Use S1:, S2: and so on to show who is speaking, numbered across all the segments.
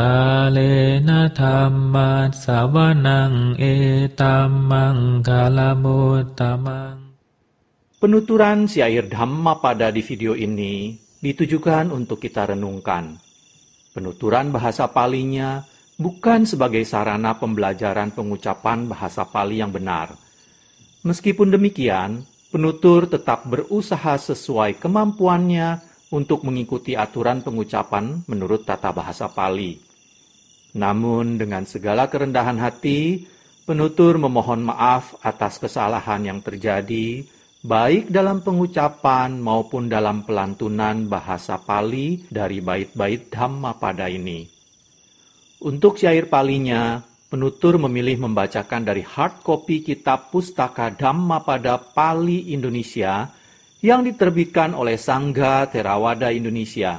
S1: กาเลนะธรรมัสสวนังเอตัมมังคาลมุตตมัง e Penuturan air Dhamma pada di video ini ditujukan untuk kita renungkan. Penuturan bahasa palinya bukan sebagai sarana pembelajaran pengucapan bahasa Pali yang benar. Meskipun demikian, penutur tetap berusaha sesuai kemampuannya untuk mengikuti aturan pengucapan menurut tata bahasa Pali. Namun dengan segala kerendahan hati, penutur memohon maaf atas kesalahan yang terjadi, baik dalam pengucapan maupun dalam pelantunan bahasa Pali dari bait-bait Dhamma pada ini. Untuk syair palinya, penutur memilih membacakan dari hard copy kitab pustaka Dhamma pada Pali Indonesia yang diterbitkan oleh Sangga Terawada Indonesia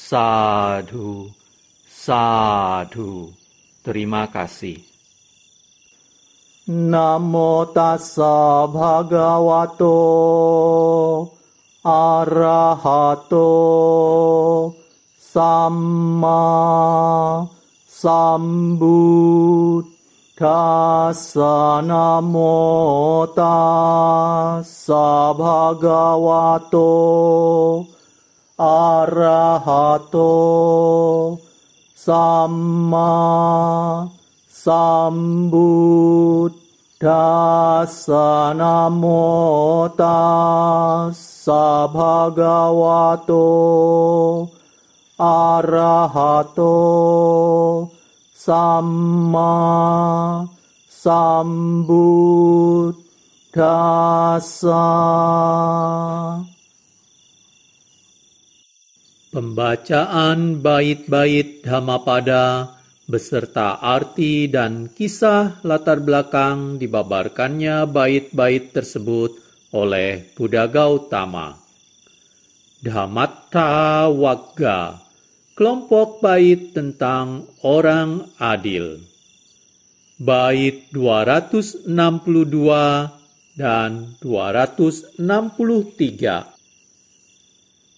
S1: Sadhu, sadhu, terima kasih.
S2: Namo tassa bhagavato arahato samma sambuddhassa namo tassa bhagavato arahato sama sambut dasanamo sabhagavato arahato sama sambut
S1: Pembacaan bait-bait Dhammapada beserta arti dan kisah latar belakang dibabarkannya bait-bait tersebut oleh Buddha Gautama. Dhammatta Wagga, kelompok bait tentang orang adil. Bait 262 dan 263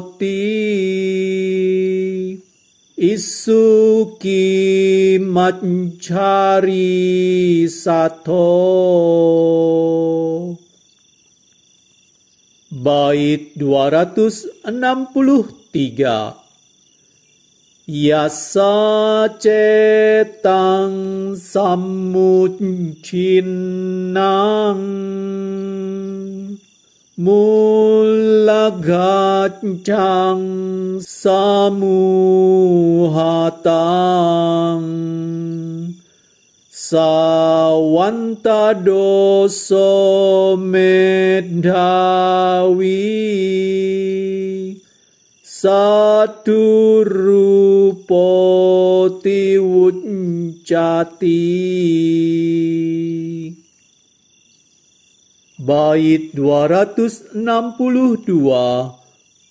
S1: roti Isuki mencari satu Bait dua ratus enam puluh tiga 263 Yasa cetang cinang mulagancang samuhatang sawanta doso medawi, satu rupo tiwuncati Bait 262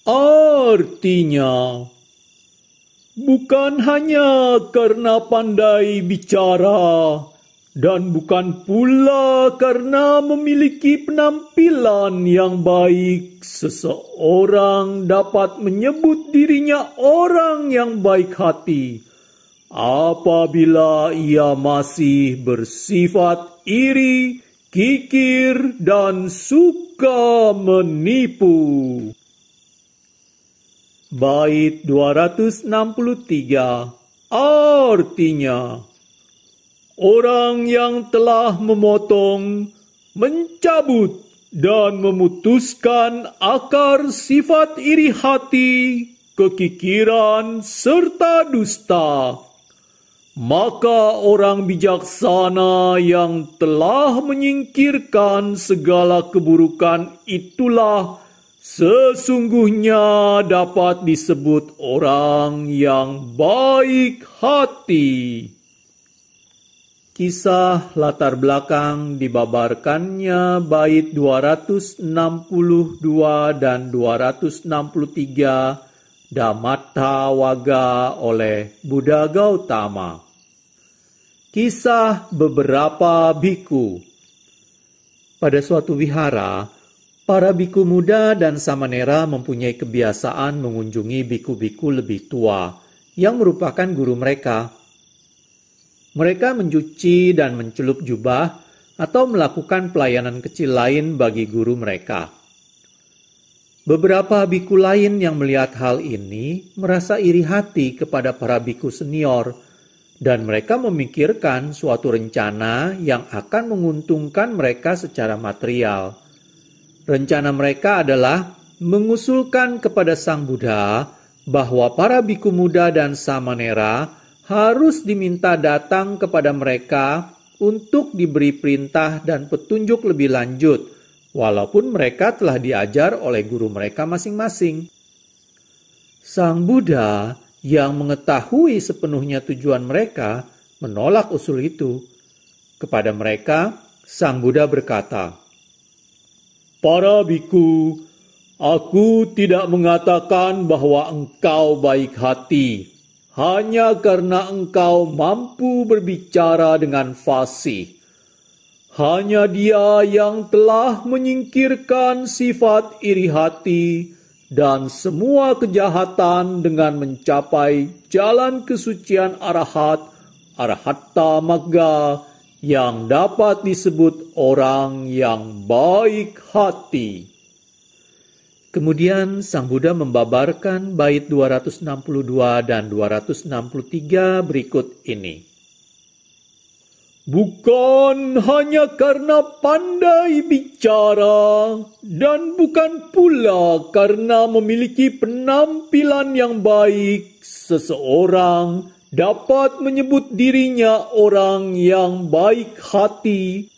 S1: artinya bukan hanya karena pandai bicara dan bukan pula karena memiliki penampilan yang baik seseorang dapat menyebut dirinya orang yang baik hati apabila ia masih bersifat iri kikir dan suka menipu. Bait 263 artinya orang yang telah memotong, mencabut, dan memutuskan akar sifat iri hati, kekikiran, serta dusta maka orang bijaksana yang telah menyingkirkan segala keburukan itulah sesungguhnya dapat disebut orang yang baik hati. Kisah latar belakang dibabarkannya bait 262 dan 263 Damata Waga oleh Buddha Gautama. Kisah beberapa biku Pada suatu wihara, para biku muda dan samanera mempunyai kebiasaan mengunjungi biku-biku lebih tua yang merupakan guru mereka. Mereka mencuci dan mencelup jubah atau melakukan pelayanan kecil lain bagi guru mereka. Beberapa biku lain yang melihat hal ini merasa iri hati kepada para biku senior, dan mereka memikirkan suatu rencana yang akan menguntungkan mereka secara material. Rencana mereka adalah mengusulkan kepada Sang Buddha bahwa para biku muda dan samanera harus diminta datang kepada mereka untuk diberi perintah dan petunjuk lebih lanjut walaupun mereka telah diajar oleh guru mereka masing-masing. Sang Buddha yang mengetahui sepenuhnya tujuan mereka menolak usul itu. Kepada mereka, Sang Buddha berkata, Para biku, aku tidak mengatakan bahwa engkau baik hati, hanya karena engkau mampu berbicara dengan fasih. Hanya dia yang telah menyingkirkan sifat iri hati dan semua kejahatan dengan mencapai jalan kesucian arahat, arahatta magga, yang dapat disebut orang yang baik hati. Kemudian Sang Buddha membabarkan bait 262 dan 263 berikut ini. Bukan hanya karena pandai bicara dan bukan pula karena memiliki penampilan yang baik, seseorang dapat menyebut dirinya orang yang baik hati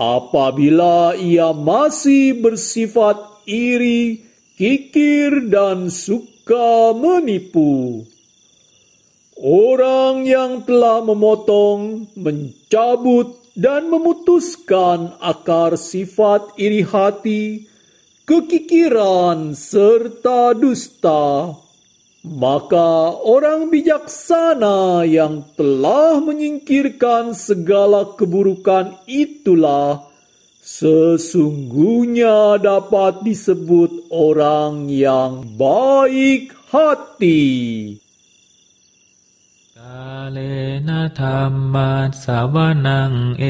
S1: apabila ia masih bersifat iri, kikir, dan suka menipu. Orang yang telah memotong, mencabut, dan memutuskan akar sifat iri hati, kekikiran, serta dusta, maka orang bijaksana yang telah menyingkirkan segala keburukan itulah sesungguhnya dapat disebut orang yang baik hati. กาเลนะธรรมะสาวนังเอ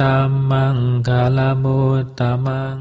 S1: ตัมมังคาลโมตตมัง